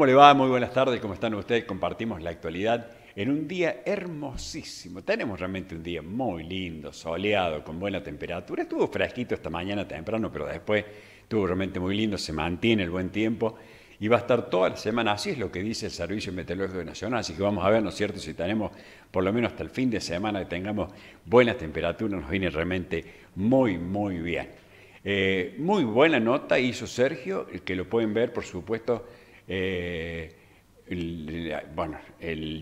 ¿Cómo le va? Muy buenas tardes, ¿cómo están ustedes? Compartimos la actualidad en un día hermosísimo. Tenemos realmente un día muy lindo, soleado, con buena temperatura. Estuvo fresquito esta mañana temprano, pero después estuvo realmente muy lindo, se mantiene el buen tiempo y va a estar toda la semana. Así es lo que dice el Servicio Meteorológico Nacional. Así que vamos a ver, ¿no es cierto?, si tenemos, por lo menos hasta el fin de semana, que tengamos buenas temperaturas, nos viene realmente muy, muy bien. Eh, muy buena nota hizo Sergio, que lo pueden ver, por supuesto, eh, bueno,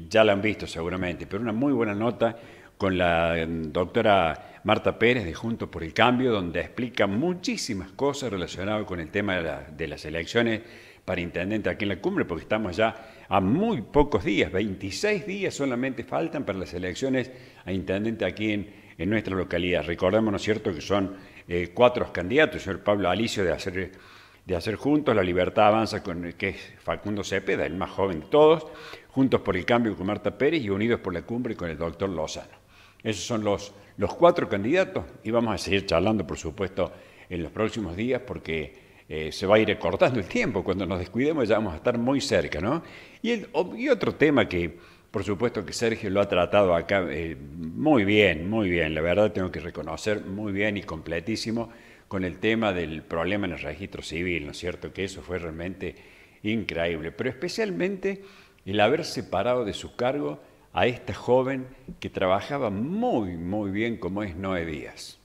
ya la han visto seguramente, pero una muy buena nota con la em, doctora Marta Pérez de Junto por el Cambio, donde explica muchísimas cosas relacionadas con el tema de, las elecciones para intendente aquí en la cumbre, porque estamos ya a muy pocos días, 26 días solamente faltan para las elecciones a intendente aquí en, nuestra localidad. Recordemos, ¿no es cierto?, que son eh, cuatro candidatos, el señor Pablo Alicio de hacer de hacer juntos la libertad avanza con el que es Facundo Cepeda, el más joven de todos, juntos por el cambio con Marta Pérez y unidos por la cumbre con el doctor Lozano. Esos son los, los cuatro candidatos y vamos a seguir charlando, por supuesto, en los próximos días porque... Eh, se va a ir recortando el tiempo. Cuando nos descuidemos ya vamos a estar muy cerca, ¿no? Y, otro tema que, por supuesto, que Sergio lo ha tratado acá eh, muy bien, muy bien, la verdad tengo que reconocer, muy bien y completísimo, con el tema del problema en el registro civil, ¿no es cierto? Que eso fue realmente increíble, pero especialmente el haber separado de su cargo a esta joven que trabajaba muy, muy bien como es Noé Díaz.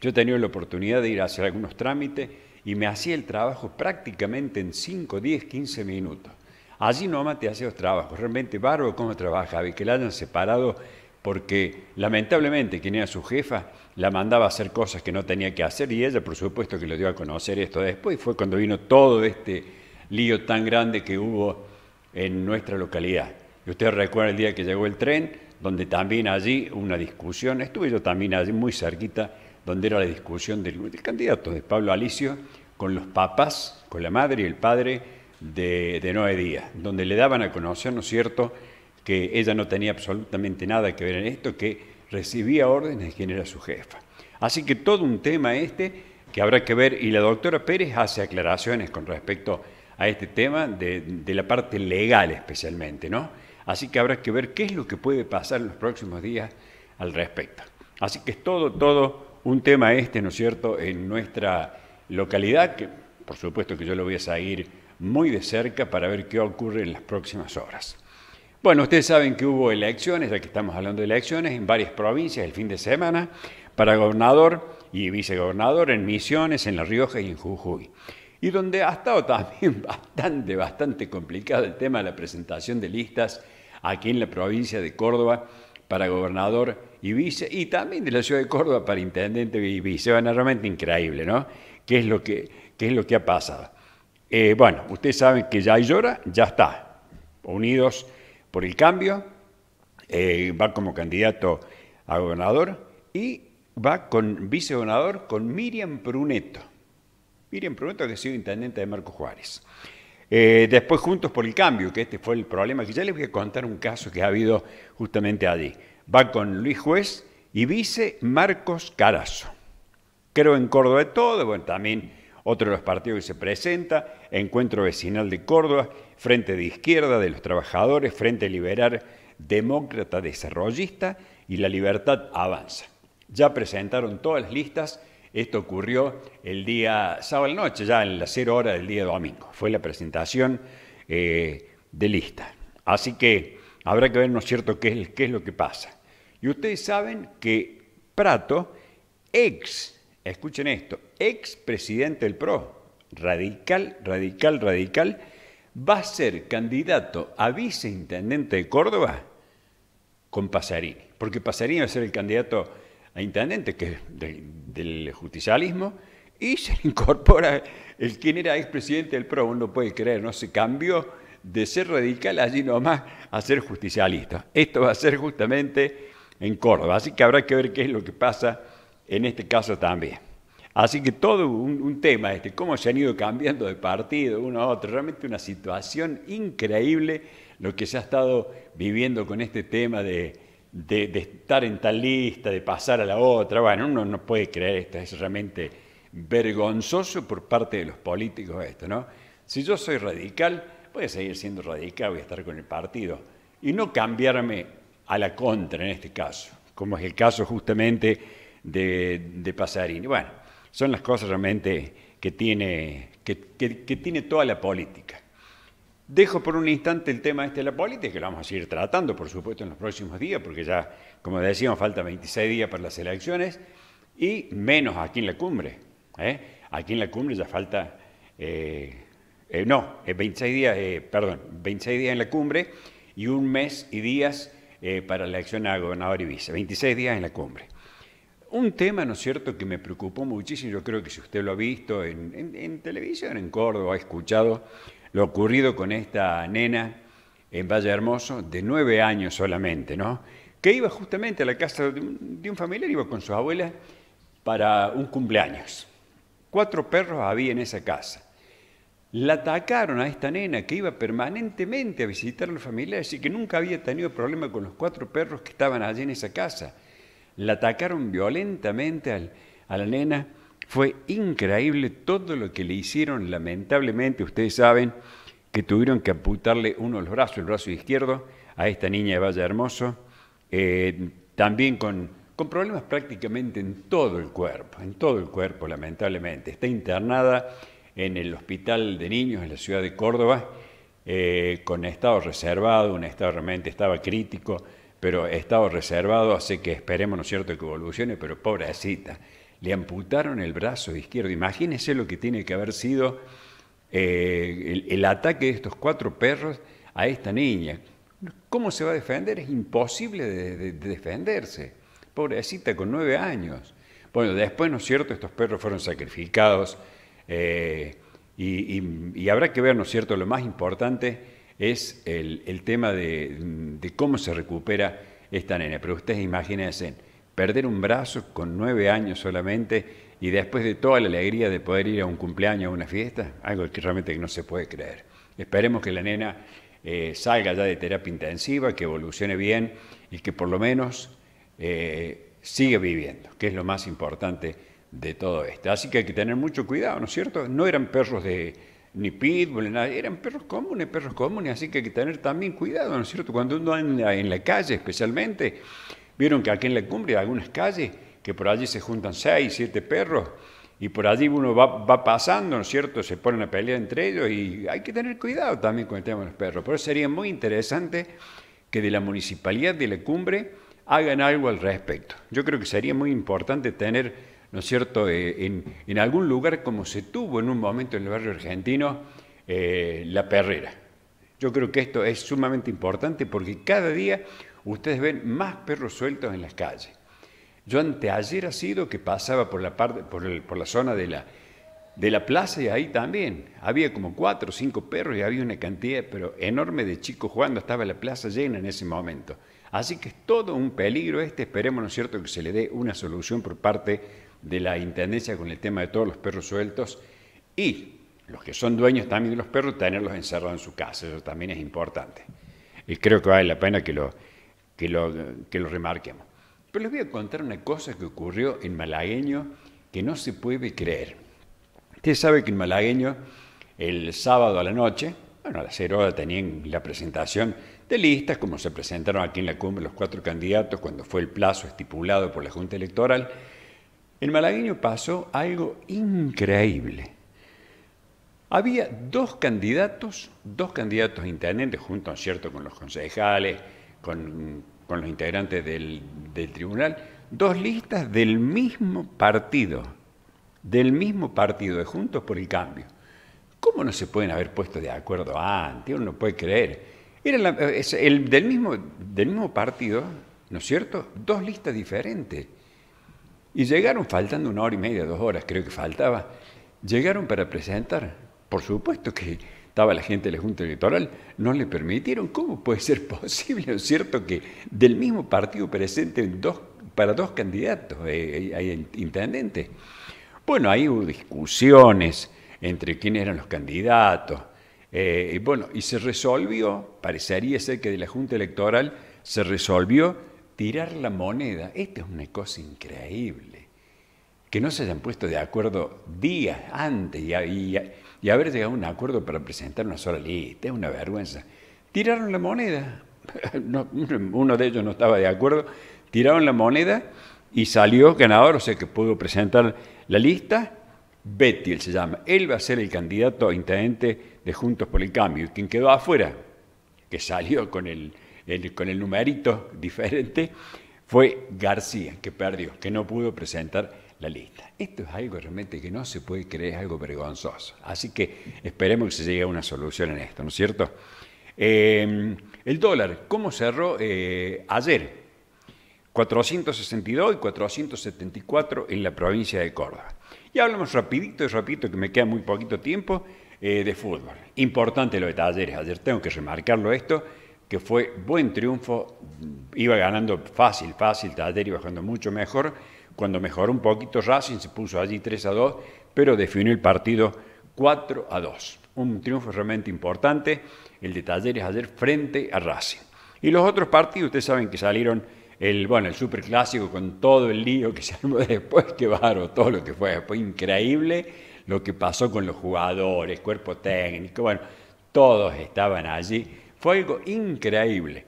Yo he tenido la oportunidad de ir a hacer algunos trámites y me hacía el trabajo prácticamente en 5, 10, 15 minutos. Allí nomás te hacía los trabajos. Realmente bárbaro cómo trabaja, y que la hayan separado porque lamentablemente quien era su jefa la mandaba a hacer cosas que no tenía que hacer y ella por supuesto que lo dio a conocer esto después fue cuando vino todo este lío tan grande que hubo en nuestra localidad. Y usted recuerda el día que llegó el tren, donde también allí una discusión, estuve yo también allí muy cerquita, donde era la discusión del, candidato de Pablo Alicio con los papás, con la madre y el padre de, de Noé Díaz, donde le daban a conocer, ¿no es cierto?, que ella no tenía absolutamente nada que ver en esto, que recibía órdenes de quien era su jefa. Así que todo un tema este que habrá que ver, y la doctora Pérez hace aclaraciones con respecto a este tema de, de la parte legal especialmente, ¿no? Así que habrá que ver qué es lo que puede pasar en los próximos días al respecto. Así que es todo, todo un tema este, ¿no es cierto?, en nuestra localidad, que por supuesto que yo lo voy a seguir muy de cerca para ver qué ocurre en las próximas horas. Bueno, ustedes saben que hubo elecciones, ya que estamos hablando de elecciones, en varias provincias el fin de semana para gobernador y vicegobernador en Misiones, en La Rioja y en Jujuy. Y donde ha estado también bastante, bastante complicado el tema de la presentación de listas aquí en la provincia de Córdoba para gobernador y vice, y también de la ciudad de Córdoba para intendente y vice. Bueno, realmente increíble, ¿no? ¿Qué es lo que, qué es lo que ha pasado? Eh, bueno, ustedes saben que ya hay llora, ya está. Unidos por el cambio, eh, va como candidato a gobernador y va con vicegobernador con Miriam Pruneto. Miriam Pruneto que ha sido intendente de Marco Juárez. Eh, después Juntos por el Cambio, que este fue el problema, que ya les voy a contar un caso que ha habido justamente allí. Va con Luis Juez y vice Marcos Carazo. Creo en Córdoba de todo, bueno, también otro de los partidos que se presenta, Encuentro Vecinal de Córdoba, Frente de Izquierda de los Trabajadores, Frente Liberar Demócrata Desarrollista y La Libertad Avanza. Ya presentaron todas las listas. Esto ocurrió el día sábado noche, ya en las cero horas del día domingo. Fue la presentación eh, de lista. Así que habrá que ver, ¿no es cierto?, qué es lo que pasa. Y ustedes saben que Prato, ex escuchen esto, expresidente del PRO, radical, radical, radical, va a ser candidato a viceintendente de Córdoba con Pasarini, porque Pasarini va a ser el candidato a intendente que del, justicialismo y se incorpora el quien era expresidente del PRO, uno puede creer, no se cambió de ser radical allí nomás a ser justicialista. Esto va a ser justamente en Córdoba, así que habrá que ver qué es lo que pasa en este caso también. Así que todo un, tema, este, cómo se han ido cambiando de partido uno a otro, realmente una situación increíble lo que se ha estado viviendo con este tema de, de, de estar en tal lista, de pasar a la otra. Bueno, uno no puede creer esto, es realmente vergonzoso por parte de los políticos esto, ¿no? Si yo soy radical, voy a seguir siendo radical, voy a estar con el partido y no cambiarme a la contra en este caso, como es el caso justamente de, pasar y Bueno, son las cosas realmente que tiene, que, tiene toda la política. Dejo por un instante el tema este de la política, que lo vamos a seguir tratando, por supuesto, en los próximos días, porque ya, como decíamos, falta 26 días para las elecciones, y menos aquí en la cumbre. ¿eh? Aquí en la cumbre ya falta, eh, eh, no, 26 días, perdón, 26 días en la cumbre y un mes y días para la elección a gobernador y vice, 26 días en la cumbre. Un tema, ¿no es cierto?, que me preocupó muchísimo, yo creo que si usted lo ha visto en, televisión, en Córdoba, ha escuchado lo ocurrido con esta nena en Valle Hermoso, de nueve años solamente, ¿no? Que iba justamente a la casa de un, familiar, iba con su abuela para un cumpleaños. Cuatro perros había en esa casa. La atacaron a esta nena que iba permanentemente a visitar a los familiares y que nunca había tenido problema con los cuatro perros que estaban allí en esa casa la atacaron violentamente a la nena. Fue increíble todo lo que le hicieron. Lamentablemente, ustedes saben que tuvieron que amputarle uno de los brazos, el brazo izquierdo, a esta niña de Valle Hermoso, eh, también con, problemas prácticamente en todo el cuerpo, en todo el cuerpo, lamentablemente. Está internada en el Hospital de Niños en la ciudad de Córdoba, eh, con estado reservado, un estado realmente estaba crítico pero estaba reservado, así que esperemos, ¿no cierto?, que evolucione, pero pobrecita, le amputaron el brazo izquierdo. Imagínese lo que tiene que haber sido eh, el, ataque de estos cuatro perros a esta niña. ¿Cómo se va a defender? Es imposible de, defenderse. Pobrecita, con nueve años. Bueno, después, ¿no es cierto?, estos perros fueron sacrificados eh, y, y habrá que ver, ¿no es cierto?, lo más importante es el, tema de, cómo se recupera esta nena. Pero ustedes imagínense, perder un brazo con nueve años solamente y después de toda la alegría de poder ir a un cumpleaños, a una fiesta, algo que realmente no se puede creer. Esperemos que la nena eh, salga ya de terapia intensiva, que evolucione bien y que por lo menos eh, siga viviendo, que es lo más importante de todo esto. Así que hay que tener mucho cuidado, ¿no es cierto? No eran perros de, ni pitbull, ni Eran perros comunes, perros comunes, así que hay que tener también cuidado, ¿no es cierto? Cuando uno anda en la calle, especialmente, vieron que aquí en la cumbre hay algunas calles que por allí se juntan seis, siete perros y por allí uno va, pasando, ¿no es cierto? Se ponen a pelear entre ellos y hay que tener cuidado también con el tema de los perros. pero sería muy interesante que de la municipalidad de la cumbre hagan algo al respecto. Yo creo que sería muy importante tener ¿no es cierto?, eh, en, algún lugar como se tuvo en un momento en el barrio argentino eh, la perrera. Yo creo que esto es sumamente importante porque cada día ustedes ven más perros sueltos en las calles. Yo anteayer ha sido que pasaba por la, parte, por, la zona de la, de la plaza y ahí también había como cuatro o cinco perros y había una cantidad pero enorme de chicos jugando, estaba la plaza llena en ese momento. Así que es todo un peligro este, esperemos, ¿no es cierto?, que se le dé una solución por parte de la Intendencia con el tema de todos los perros sueltos y los que son dueños también de los perros, tenerlos encerrados en su casa, eso también es importante. Y creo que vale la pena que lo, que lo, remarquemos. Pero les voy a contar una cosa que ocurrió en Malagueño que no se puede creer. Usted sabe que en Malagueño, el sábado a la noche, bueno, a las 0 horas tenían la presentación de listas, como se presentaron aquí en la cumbre los cuatro candidatos cuando fue el plazo estipulado por la Junta Electoral, en Malagueño pasó algo increíble. Había dos candidatos, dos candidatos intendentes, junto, ¿cierto?, con los concejales, con, los integrantes del, tribunal, dos listas del mismo partido, del mismo partido de Juntos por el Cambio. ¿Cómo no se pueden haber puesto de acuerdo antes? Uno no puede creer. Era el, del, mismo, del mismo partido, ¿no es cierto? Dos listas diferentes. Y llegaron faltando una hora y media, dos horas creo que faltaba. Llegaron para presentar. Por supuesto que estaba la gente de la Junta Electoral, no le permitieron. ¿Cómo puede ser posible, es cierto?, que del mismo partido presenten dos, para dos candidatos hay eh, intendentes. Bueno, ahí hubo discusiones entre quiénes eran los candidatos. Eh, bueno, y se resolvió, parecería ser que de la Junta Electoral se resolvió tirar la moneda. Esta es una cosa increíble. Que no se hayan puesto de acuerdo días antes y, haber llegado a un acuerdo para presentar una sola lista. Es una vergüenza. Tiraron la moneda. uno de ellos no estaba de acuerdo. Tiraron la moneda y salió ganador, o sea que pudo presentar la lista. Betty se llama. Él va a ser el candidato a intendente de Juntos por el Cambio. quien quedó afuera, que salió con el con el numerito diferente, fue García, que perdió, que no pudo presentar la lista. Esto es algo realmente que no se puede creer, es algo vergonzoso. Así que esperemos que se llegue a una solución en esto, ¿no es cierto? Em, el dólar, ¿cómo cerró eh, ayer? 462 y 474 en la provincia de Córdoba. Y hablamos rapidito y rapidito, que me queda muy poquito tiempo, eh, de fútbol. Importante lo de talleres, ayer tengo que remarcarlo esto, que fue buen triunfo, iba ganando fácil, fácil, Talleres iba jugando mucho mejor, cuando mejoró un poquito Racing se puso allí 3 a 2, pero definió el partido 4 a 2. Un triunfo realmente importante, el de Talleres ayer frente a Racing. Y los otros partidos, ustedes saben que salieron el, bueno, el superclásico con todo el lío que se armó después, que barro todo lo que fue, fue increíble lo que pasó con los jugadores, cuerpo técnico, bueno, todos estaban allí fue algo increíble.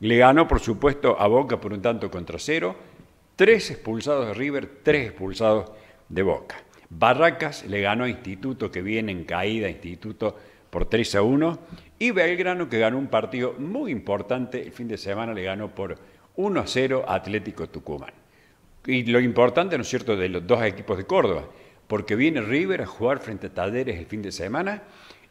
Le ganó, por supuesto, a Boca por un tanto contra cero. Tres expulsados de River, tres expulsados de Boca. Barracas le ganó a Instituto, que viene en caída, Instituto por 3 a 1. Y Belgrano, que ganó un partido muy importante el fin de semana, le ganó por 1 a 0 Atlético Tucumán. Y lo importante, ¿no es cierto?, de los dos equipos de Córdoba, porque viene River a jugar frente a Taderes el fin de semana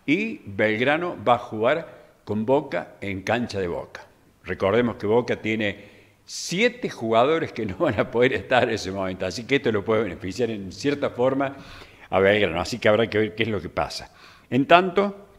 y Belgrano va a jugar con Boca en cancha de Boca. Recordemos que Boca tiene siete jugadores que no van a poder estar en ese momento, así que esto lo puede beneficiar en cierta forma a Belgrano, así que habrá que ver qué es lo que pasa. En tanto,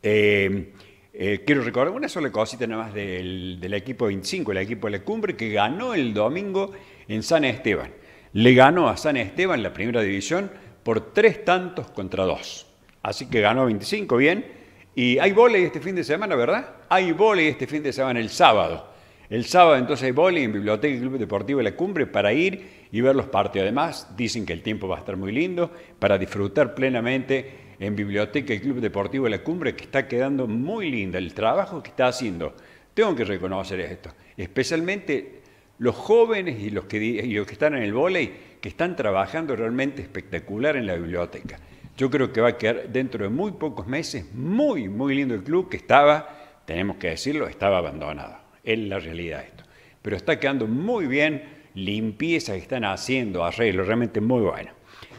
eh, eh, quiero recordar una sola cosita nada más del, del, equipo 25, el equipo de la cumbre, que ganó el domingo en San Esteban. Le ganó a San Esteban la primera división por tres tantos contra dos. Así que ganó 25, bien. Y hay volei este fin de semana, ¿verdad? Hay volei este fin de semana, el sábado. El sábado entonces hay volei en Biblioteca y Club Deportivo de la Cumbre para ir y ver los partidos. Además, dicen que el tiempo va a estar muy lindo para disfrutar plenamente en Biblioteca y Club Deportivo de la Cumbre, que está quedando muy linda el trabajo que está haciendo. Tengo que reconocer esto. Especialmente los jóvenes y los que, están en el volei, que están trabajando realmente espectacular en la biblioteca. Yo creo que va a quedar dentro de muy pocos meses muy, muy lindo el club que estaba, tenemos que decirlo, estaba abandonado. Es la realidad esto. Pero está quedando muy bien, limpieza que están haciendo, arreglo, realmente muy bueno.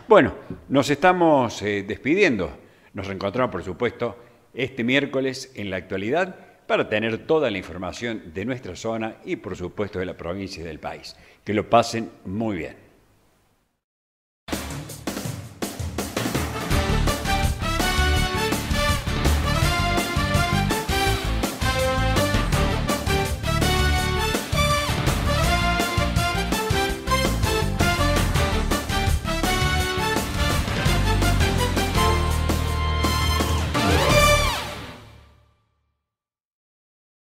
Bueno, nos estamos eh, despidiendo. Nos reencontramos, por supuesto, este miércoles en la actualidad para tener toda la información de nuestra zona y, por supuesto, de la provincia y del país. Que lo pasen muy bien.